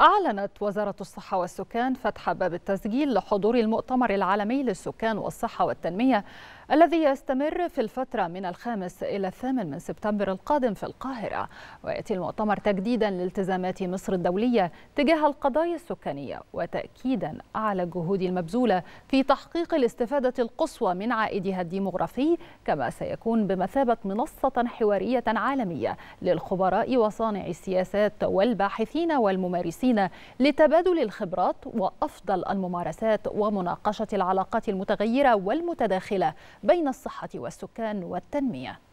أعلنت وزارة الصحة والسكان فتح باب التسجيل لحضور المؤتمر العالمي للسكان والصحة والتنمية الذي يستمر في الفترة من الخامس إلى الثامن من سبتمبر القادم في القاهرة ويأتي المؤتمر تجديدا لالتزامات مصر الدولية تجاه القضايا السكانية وتأكيدا على الجهود المبذولة في تحقيق الاستفادة القصوى من عائدها الديمغرافي كما سيكون بمثابة منصة حوارية عالمية للخبراء وصانعي السياسات والباحثين والممارسين الصين لتبادل الخبرات وافضل الممارسات ومناقشه العلاقات المتغيره والمتداخله بين الصحه والسكان والتنميه